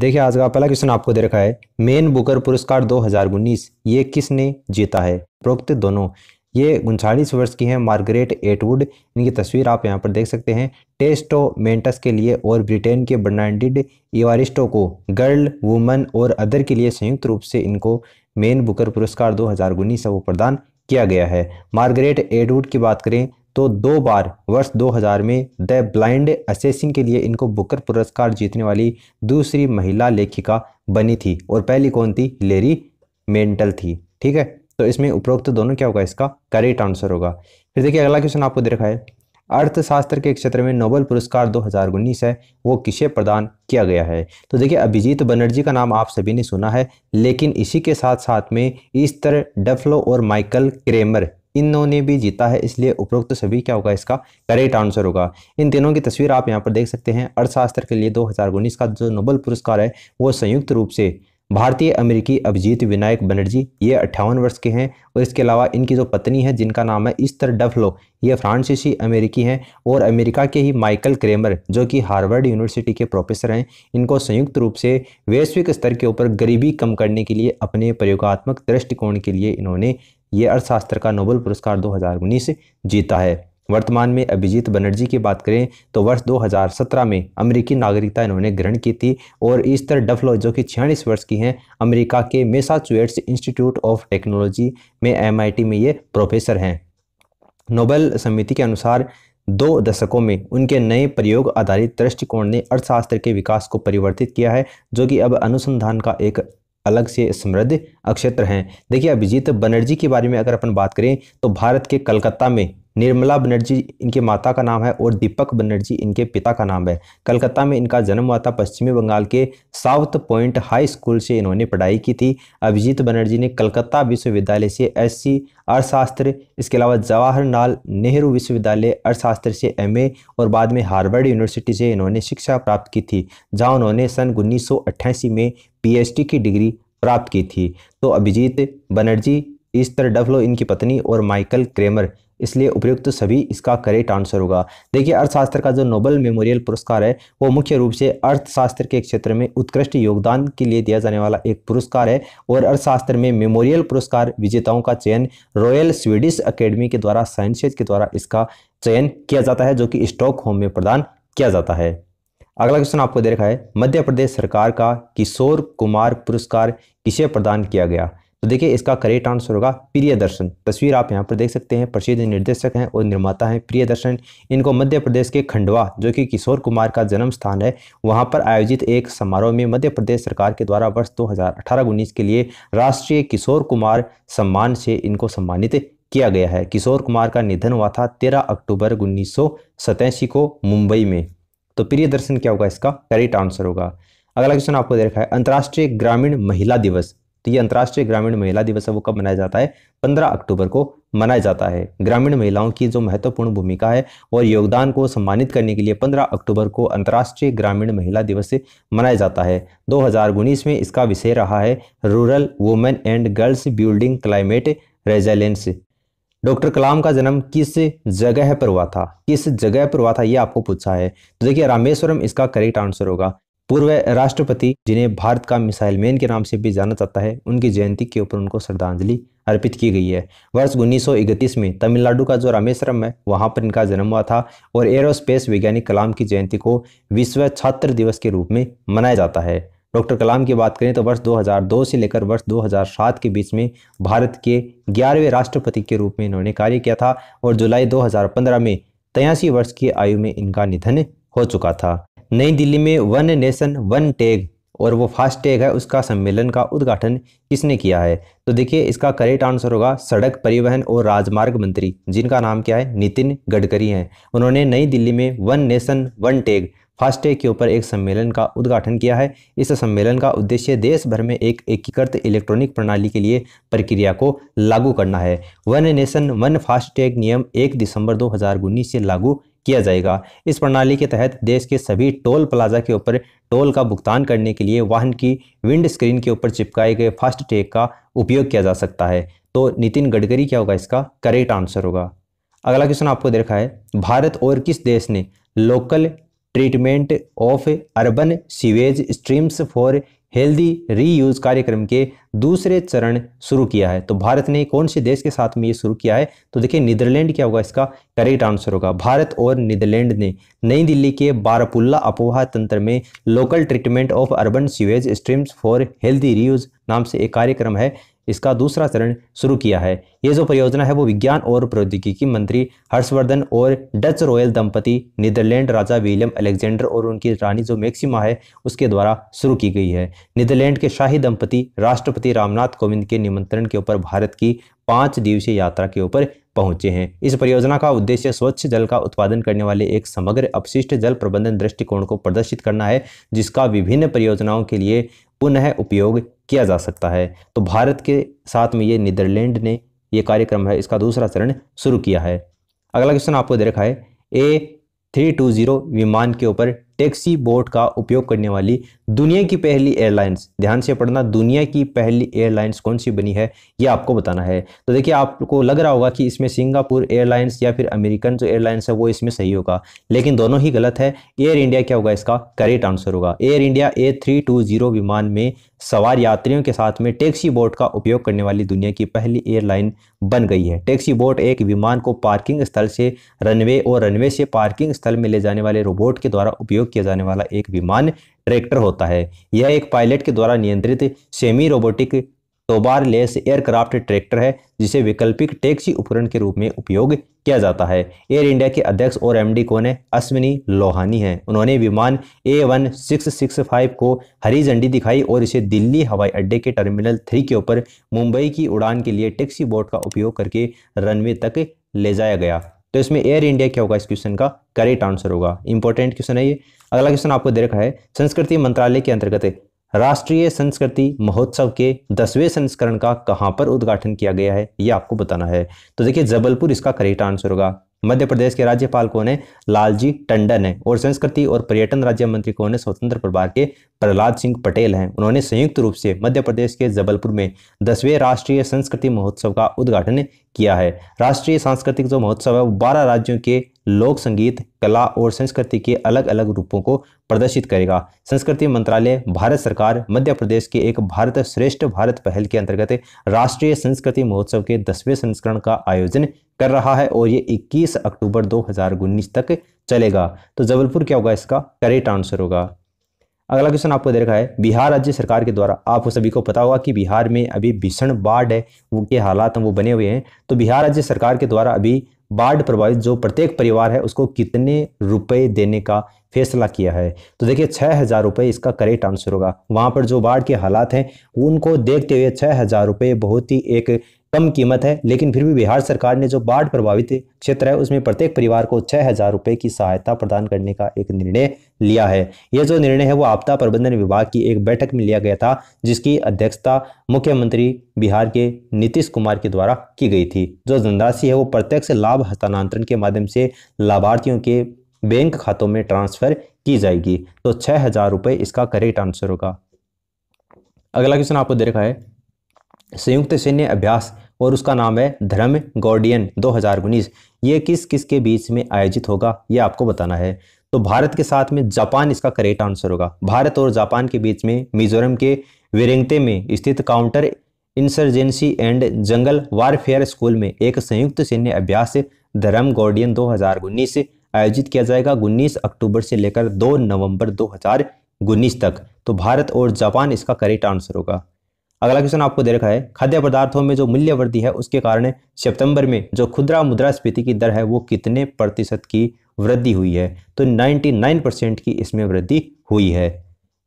देखिए आज का पहला क्वेश्चन आपको दे रखा है मेन बुकर पुरस्कार 2019 ये किसने जीता है प्रोक्त दोनों ये उनचालीस वर्ष की हैं मार्गरेट एटवुड इनकी तस्वीर आप यहाँ पर देख सकते हैं टेस्टो मेंटस के लिए और ब्रिटेन के बर्नाडिड इवारिस्टो को गर्ल वुमन और अदर के लिए संयुक्त रूप से इनको मेन बुकर पुरस्कार दो हज़ार उन्नीस वो प्रदान किया गया है मार्गरेट एडवुड की बात करें तो दो बार वर्ष 2000 में द ब्लाइंड असेसिंग के लिए इनको बुकर पुरस्कार जीतने वाली दूसरी महिला लेखिका बनी थी और पहली कौन थी लेरी मेंटल थी ठीक है तो इसमें उपरोक्त दोनों क्या होगा इसका करेक्ट आंसर होगा फिर देखिए अगला क्वेश्चन आपको दे रखा है अर्थशास्त्र के क्षेत्र में नोबेल पुरस्कार उन्नीस है वो किसे प्रदान किया गया है तो देखिए अभिजीत बनर्जी का नाम आप सभी ने सुना है लेकिन इसी के साथ साथ में ईस्टर डफलो और माइकल क्रेमर इन्होंने भी जीता है इसलिए उपरोक्त सभी क्या होगा इसका करेक्ट आंसर होगा इन तीनों की तस्वीर आप यहाँ पर देख सकते हैं अर्थशास्त्र के लिए दो का जो नोबल पुरस्कार है वो संयुक्त रूप से भारतीय अमेरिकी अभिजीत विनायक बनर्जी ये अट्ठावन वर्ष के हैं और इसके अलावा इनकी जो पत्नी है जिनका नाम है इस्तर डफलो ये फ्रांसीसी अमेरिकी हैं और अमेरिका के ही माइकल क्रेमर जो कि हार्वर्ड यूनिवर्सिटी के प्रोफेसर हैं इनको संयुक्त रूप से वैश्विक स्तर के ऊपर गरीबी कम करने के लिए अपने प्रयोगात्मक दृष्टिकोण के लिए इन्होंने ये अर्थशास्त्र का नोबल पुरस्कार 2019 जीता है वर्तमान में अभिजीत बनर्जी की बात करें तो वर्ष 2017 में अमेरिकी नागरिकता इन्होंने ग्रहण की थी और ईस्टर डफलो जो कि छियालीस वर्ष की हैं अमेरिका के मेसाचुएट्स इंस्टीट्यूट ऑफ टेक्नोलॉजी में एमआईटी में ये प्रोफेसर हैं नोबेल समिति के अनुसार दो दशकों में उनके नए प्रयोग आधारित दृष्टिकोण ने अर्थशास्त्र के विकास को परिवर्तित किया है जो कि अब अनुसंधान का एक अलग से समृद्ध क्षेत्र हैं देखिए अभिजीत बनर्जी के बारे में अगर अपन बात करें तो भारत के कलकत्ता में निर्मला बनर्जी इनके माता का नाम है और दीपक बनर्जी इनके पिता का नाम है कलकत्ता में इनका जन्म हुआ था पश्चिमी बंगाल के साउथ पॉइंट हाई स्कूल से इन्होंने पढ़ाई की थी अभिजीत बनर्जी ने कलकत्ता विश्वविद्यालय से एस अर्थशास्त्र इसके अलावा जवाहरलाल नेहरू विश्वविद्यालय अर्थशास्त्र से एम और बाद में हार्वर्ड यूनिवर्सिटी से इन्होंने शिक्षा प्राप्त की थी जहाँ उन्होंने सन उन्नीस में डी की डिग्री प्राप्त की थी तो अभिजीत बनर्जी इस तरह डफलो इनकी पत्नी और माइकल क्रेमर इसलिए उपयुक्त सभी इसका करेक्ट आंसर होगा देखिए अर्थशास्त्र का जो नोबल मेमोरियल पुरस्कार है वो मुख्य रूप से अर्थशास्त्र के क्षेत्र में उत्कृष्ट योगदान के लिए दिया जाने वाला एक पुरस्कार है और अर्थशास्त्र में मेमोरियल पुरस्कार विजेताओं का चयन रॉयल स्वीडिश अकेडमी के द्वारा साइंसेज के द्वारा इसका चयन किया जाता है जो कि स्टॉक होम में प्रदान किया जाता है अगला क्वेश्चन आपको दे रखा है मध्य प्रदेश सरकार का किशोर कुमार पुरस्कार किसे प्रदान किया गया तो देखिए इसका करेक्ट आंसर होगा प्रिय दर्शन तस्वीर आप यहाँ पर देख सकते हैं प्रसिद्ध निर्देशक हैं और निर्माता हैं दर्शन इनको मध्य प्रदेश के खंडवा जो कि किशोर कुमार का जन्म स्थान है वहाँ पर आयोजित एक समारोह में मध्य प्रदेश सरकार के द्वारा वर्ष दो हज़ार के लिए राष्ट्रीय किशोर कुमार सम्मान से इनको सम्मानित किया गया है किशोर कुमार का निधन हुआ था तेरह अक्टूबर उन्नीस को मुंबई में तो प्रिय दर्शन क्या होगा इसका करेक्ट आंसर होगा अगला क्वेश्चन आपको दे रखा है अंतर्राष्ट्रीय ग्रामीण महिला दिवस तो ये अंतर्राष्ट्रीय ग्रामीण महिला दिवस है वो कब मनाया जाता है पंद्रह अक्टूबर को मनाया जाता है ग्रामीण महिलाओं की जो महत्वपूर्ण भूमिका है और योगदान को सम्मानित करने के लिए 15 अक्टूबर को अंतर्राष्ट्रीय ग्रामीण महिला दिवस मनाया जाता है दो में इसका विषय रहा है rural women and girls building climate resilience doctor Kalam का जन्म किस जगह पर हुआ था किस जगह पर हुआ था ये आपको पूछा है तो देखिए रामेश्वरम इसका करेक्ट आंसर होगा पूर्व राष्ट्रपति जिन्हें भारत का मिसाइल मैन के नाम से भी जाना जाता है उनकी जयंती के ऊपर उनको श्रद्धांजलि अर्पित की गई है वर्ष 1931 में तमिलनाडु का जो रामेश्वरम है वहाँ पर इनका जन्म हुआ था और एरोस्पेस वैज्ञानिक कलाम की जयंती को विश्व छात्र दिवस के रूप में मनाया जाता है डॉक्टर कलाम की बात करें तो वर्ष 2002 से लेकर वर्ष 2007 के बीच में भारत के ग्यारहवें राष्ट्रपति के रूप में इन्होंने कार्य किया था और जुलाई 2015 में तयासी वर्ष की आयु में इनका निधन हो चुका था नई दिल्ली में वन नेशन वन टैग और वो फास्ट टैग है उसका सम्मेलन का उद्घाटन किसने किया है तो देखिए इसका करेक्ट आंसर होगा सड़क परिवहन और राजमार्ग मंत्री जिनका नाम क्या है नितिन गडकरी हैं उन्होंने नई दिल्ली में one nation one tag FASTag के ऊपर एक सम्मेलन का उद्घाटन किया है इस सम्मेलन का उद्देश्य देश भर में एक एकीकृत इलेक्ट्रॉनिक प्रणाली के लिए प्रक्रिया को लागू करना है वन नेशन वन फास्टैग नियम एक दिसंबर 2019 से लागू किया जाएगा इस प्रणाली के तहत देश के सभी टोल प्लाजा के ऊपर टोल का भुगतान करने के लिए वाहन की विंड स्क्रीन के ऊपर चिपकाए गए फास्ट टैग का उपयोग किया जा सकता है तो नितिन गडकरी क्या होगा इसका करेक्ट आंसर होगा अगला क्वेश्चन आपको देखा है भारत और किस देश ने local treatment of urban sewage streams for healthy reuse कार्यक्रम के दूसरे चरण शुरू किया है तो भारत ने कौन से देश के साथ में ये शुरू किया है तो देखिए नीदरलैंड क्या होगा इसका करेक्ट आंसर होगा भारत और नीदरलैंड ने नई दिल्ली के बारापुल्ला अपोहा तंत्र में local treatment of urban sewage streams for healthy reuse नाम से एक कार्यक्रम है इसका दूसरा चरण शुरू किया है ये जो परियोजना है वो विज्ञान और प्रौद्योगिकी मंत्री हर्षवर्धन और डच रॉयल दंपति नीदरलैंड राजा विलियम अलेक्जेंडर और उनकी रानी जो मैक्सिमा है उसके द्वारा शुरू की गई है नीदरलैंड के शाही दंपति राष्ट्रपति रामनाथ कोविंद के निमंत्रण के ऊपर भारत की पाँच दिवसीय यात्रा के ऊपर पहुंचे हैं इस परियोजना का उद्देश्य स्वच्छ जल का उत्पादन करने वाले एक समग्र अपशिष्ट जल प्रबंधन दृष्टिकोण को प्रदर्शित करना है जिसका विभिन्न परियोजनाओं के लिए पुनः उपयोग किया जा सकता है तो भारत के साथ में ये नीदरलैंड ने ये कार्यक्रम है इसका दूसरा चरण शुरू किया है अगला क्वेश्चन आपको दे रखा है ए थ्री टू जीरो विमान के ऊपर टैक्सी बोट का उपयोग करने वाली दुनिया की पहली एयरलाइंस ध्यान से पढ़ना दुनिया की पहली एयरलाइंस कौन सी बनी है ये आपको बताना है तो देखिए आपको लग रहा होगा कि इसमें सिंगापुर एयरलाइंस या फिर अमेरिकन जो एयरलाइंस है वो इसमें सही होगा लेकिन दोनों ही गलत है एयर इंडिया क्या होगा इसका करेक्ट आंसर होगा Air India A three two zero विमान में सवार यात्रियों के साथ में टैक्सी बोट का उपयोग करने वाली दुनिया की पहली एयरलाइन बन गई है टैक्सी बोट एक विमान को पार्किंग स्थल से रनवे और रनवे से पार्किंग स्थल में ले जाने वाले रोबोट के द्वारा उपयोग किया जाने वाला एक विमान ट्रैक्टर होता है यह एक पायलट के द्वारा नियंत्रित semi robotic towbarless aircraft tractor है जिसे वैकल्पिक टैक्सी उपकरण के रूप में उपयोग किया जाता है एयर इंडिया के अध्यक्ष और एमडी कौन है अश्विनी लोहानी हैं उन्होंने विमान A one six six five को हरी झंडी दिखाई और इसे दिल्ली हवाई अड्डे के टर्मिनल थ्री के ऊपर मुंबई की उड़ान के लिए टैक्सी बोट का उपयोग करके रनवे तक ले जाया गया तो इसमें एयर इंडिया क्या होगा इस क्वेश्चन का करेक्ट आंसर होगा इंपॉर्टेंट क्वेश्चन है ये अगला क्वेश्चन आपको दे रखा है संस्कृति मंत्रालय के अंतर्गत राष्ट्रीय संस्कृति महोत्सव के दसवें संस्करण का कहां पर उद्घाटन किया गया है यह आपको बताना है तो देखिए जबलपुर इसका करेक्ट आंसर होगा मध्य प्रदेश के राज्यपाल कौन है लालजी टंडन है और संस्कृति और पर्यटन राज्य मंत्री कौन है स्वतंत्र प्रभार के प्रहलाद सिंह पटेल हैं उन्होंने संयुक्त रूप से मध्य प्रदेश के जबलपुर में दसवें राष्ट्रीय संस्कृति महोत्सव का उद्घाटन किया है राष्ट्रीय सांस्कृतिक जो महोत्सव है वो बारह राज्यों के लोक संगीत कला और संस्कृति के अलग अलग रूपों को प्रदर्शित करेगा संस्कृति मंत्रालय भारत सरकार मध्य प्रदेश के एक भारत श्रेष्ठ भारत पहल के अंतर्गत राष्ट्रीय संस्कृति महोत्सव के दसवें संस्करण का आयोजन कर रहा है और ये 21 अक्टूबर 2019 तक चलेगा तो जबलपुर क्या होगा इसका करेक्ट आंसर होगा अगला क्वेश्चन आपको दे रखा है बिहार राज्य सरकार के द्वारा आप सभी को पता होगा कि बिहार में अभी भीषण बाढ़ है के हालात वो बने हुए हैं तो बिहार राज्य सरकार के द्वारा अभी बाढ़ प्रभावित जो प्रत्येक परिवार है उसको कितने रुपए देने का फैसला किया है तो देखिए छः हज़ार रुपये इसका करेक्ट आंसर होगा वहाँ पर जो बाढ़ के हालात हैं उनको देखते हुए छः हज़ार रुपये बहुत ही एक कम कीमत है लेकिन फिर भी बिहार सरकार ने जो बाढ़ प्रभावित क्षेत्र है उसमें प्रत्येक परिवार को छह हज़ार रुपए की सहायता प्रदान करने का एक निर्णय लिया है यह जो निर्णय है वो आपदा प्रबंधन विभाग की एक बैठक में लिया गया था जिसकी अध्यक्षता मुख्यमंत्री बिहार के नीतीश कुमार के द्वारा की गई थी जो धनराशि है वो प्रत्यक्ष लाभ हस्तांतरण के माध्यम से लाभार्थियों के बैंक खातों में ट्रांसफर की जाएगी तो छह हज़ार रुपए इसका करेक्ट आंसर होगा अगला क्वेश्चन आपको दे रखा है संयुक्त सैन्य अभ्यास और उसका नाम है धर्म गॉर्डियन दो हज़ार उन्नीस ये किस किस के बीच में आयोजित होगा ये आपको बताना है तो भारत के साथ में जापान इसका करेक्ट आंसर होगा भारत और जापान के बीच में मिजोरम के विरेंगते में स्थित counter insurgency and jungle warfare school में एक संयुक्त सैन्य अभ्यास धर्म गॉर्डियन दो आयोजित किया जाएगा उन्नीस अक्टूबर से लेकर दो नवंबर दो तक तो भारत और जापान इसका करेक्ट आंसर होगा अगला क्वेश्चन आपको दे रखा है खाद्य पदार्थों में जो मूल्य वृद्धि है उसके कारण सितंबर में जो खुदरा मुद्रास्फीति की दर है वो कितने प्रतिशत की वृद्धि हुई है तो 99 परसेंट की इसमें वृद्धि हुई है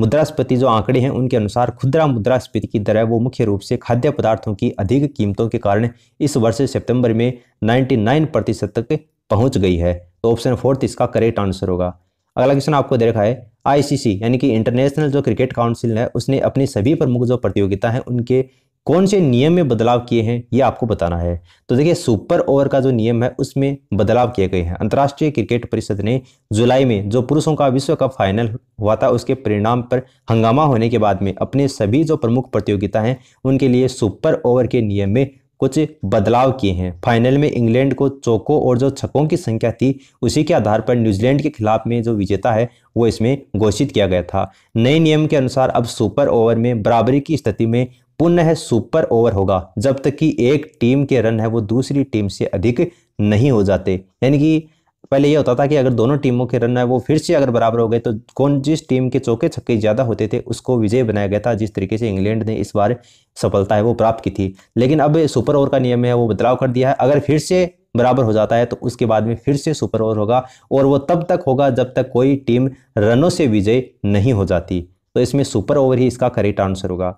मुद्रास्फीति जो आंकड़े हैं उनके अनुसार खुदरा मुद्रास्फीति की दर है वो मुख्य रूप से खाद्य पदार्थों की अधिक कीमतों के कारण इस वर्ष सितंबर में 99 प्रतिशत तक पहुंच गई है तो ऑप्शन फोर्थ इसका करेक्ट आंसर होगा अगला क्वेश्चन आपको दे रखा है आईसीसी यानी कि इंटरनेशनल जो क्रिकेट काउंसिल है उसने अपनी सभी प्रमुख जो प्रतियोगिता है उनके कौन से नियम में बदलाव किए हैं ये आपको बताना है तो देखिए सुपर ओवर का जो नियम है उसमें बदलाव किए गए हैं अंतर्राष्ट्रीय क्रिकेट परिषद ने जुलाई में जो पुरुषों का विश्व कप फाइनल हुआ था उसके परिणाम पर हंगामा होने के बाद में अपने सभी जो प्रमुख प्रतियोगिता हैं उनके लिए सुपर ओवर के नियम में कुछ बदलाव किए हैं फाइनल में इंग्लैंड को चौकों और जो छक्कों की संख्या थी उसी के आधार पर न्यूजीलैंड के खिलाफ में जो विजेता है वो इसमें घोषित किया गया था नए नियम के अनुसार अब सुपर ओवर में बराबरी की स्थिति में पुनः सुपर ओवर होगा जब तक कि एक टीम के रन है वो दूसरी टीम से अधिक नहीं हो जाते यानी कि पहले ये होता था कि अगर दोनों टीमों के रन है वो फिर से अगर बराबर हो गए तो कौन जिस टीम के चौके छक्के ज़्यादा होते थे उसको विजय बनाया गया था जिस तरीके से इंग्लैंड ने इस बार सफलता है वो प्राप्त की थी लेकिन अब सुपर ओवर का नियम है वो बदलाव कर दिया है अगर फिर से बराबर हो जाता है तो उसके बाद में फिर से सुपर ओवर होगा और वो तब तक होगा जब तक कोई टीम रनों से विजय नहीं हो जाती तो इसमें सुपर ओवर ही इसका करेक्ट आंसर होगा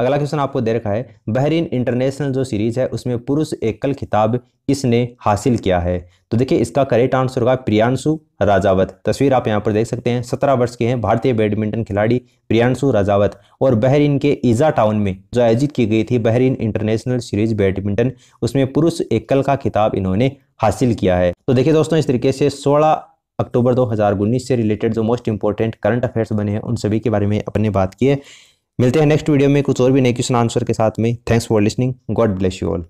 अगला क्वेश्चन आपको दे रखा है बहरीन इंटरनेशनल जो सीरीज है उसमें पुरुष एकल खिताब किसने हासिल किया है तो देखिए इसका करेक्ट आंसर होगा प्रियांशु राजावत तस्वीर आप यहाँ पर देख सकते हैं सत्रह वर्ष के हैं भारतीय बैडमिंटन खिलाड़ी प्रियांशु राजावत और बहरीन के ईजा टाउन में जो आयोजित की गई थी बहरीन इंटरनेशनल सीरीज बैडमिंटन उसमें पुरुष एकल का खिताब इन्होंने हासिल किया है तो देखिये दोस्तों इस तरीके से सोलह अक्टूबर दो से रिलेटेड जो मोस्ट इंपॉर्टेंट करंट अफेयर्स बने हैं उन सभी के बारे में अपने बात की मिलते हैं नेक्स्ट वीडियो में कुछ और भी नए क्वेश्चन आंसर के साथ में thanks for listening god bless you all